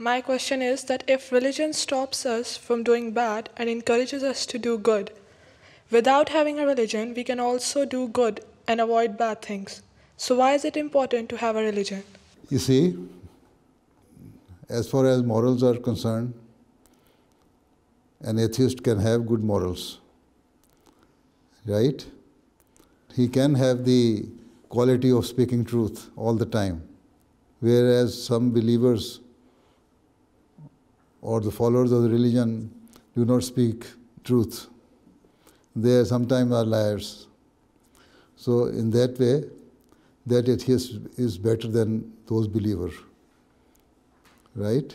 My question is that if religion stops us from doing bad and encourages us to do good, without having a religion, we can also do good and avoid bad things. So, why is it important to have a religion? You see, as far as morals are concerned, an atheist can have good morals, right? He can have the quality of speaking truth all the time, whereas some believers or the followers of the religion do not speak truth. They sometimes are liars. So in that way, that atheist is better than those believers. Right?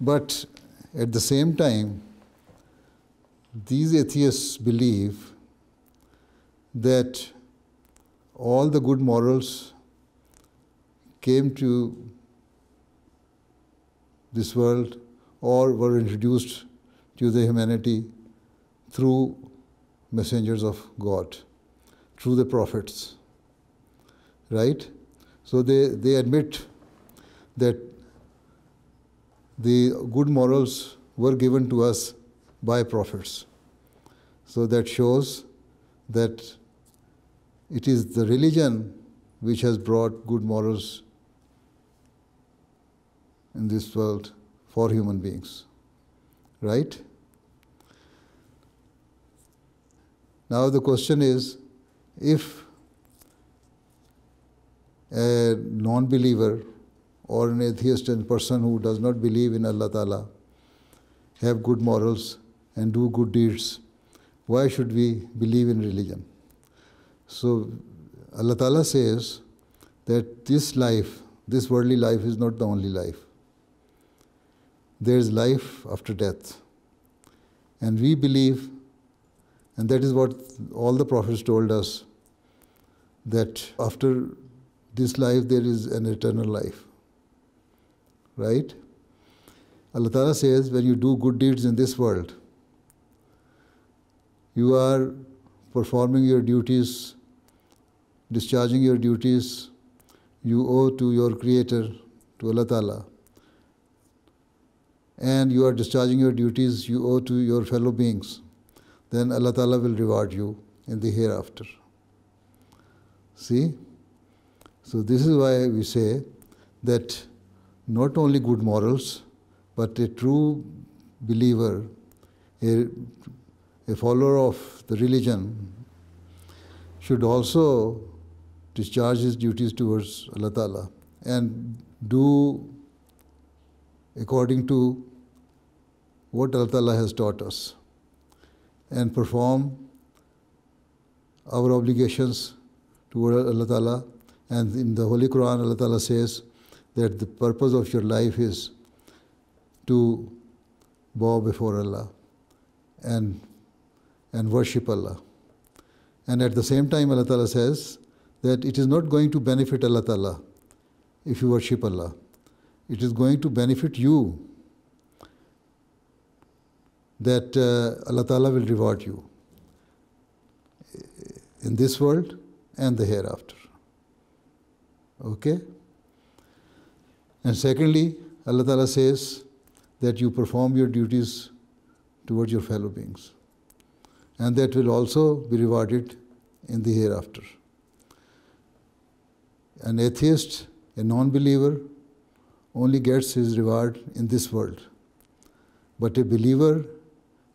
But at the same time, these atheists believe that all the good morals came to this world or were introduced to the humanity through messengers of God, through the prophets. Right? So they, they admit that the good morals were given to us by prophets. So that shows that it is the religion which has brought good morals in this world for human beings. Right? Now the question is if a non believer or an atheist and person who does not believe in Allah Ta'ala have good morals and do good deeds, why should we believe in religion? So Allah Ta'ala says that this life, this worldly life is not the only life there is life after death. And we believe, and that is what all the prophets told us, that after this life there is an eternal life. Right? Allah Ta'ala says, when you do good deeds in this world, you are performing your duties, discharging your duties you owe to your Creator, to Allah Ta'ala and you are discharging your duties you owe to your fellow beings, then Allah Ta'ala will reward you in the hereafter. See? So, this is why we say that not only good morals, but a true believer, a, a follower of the religion, should also discharge his duties towards Allah Ta'ala and do according to what Allah Ta'ala has taught us and perform our obligations toward Allah Ta'ala. And in the Holy Quran, Allah Ta'ala says that the purpose of your life is to bow before Allah and, and worship Allah. And at the same time, Allah Ta'ala says that it is not going to benefit Allah Ta'ala if you worship Allah it is going to benefit you that uh, Allah Ta'ala will reward you in this world and the hereafter. Okay? And secondly, Allah Ta'ala says that you perform your duties towards your fellow beings. And that will also be rewarded in the hereafter. An atheist, a non believer, only gets his reward in this world. But a believer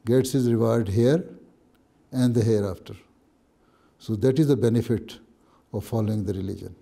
gets his reward here and the hereafter. So that is the benefit of following the religion.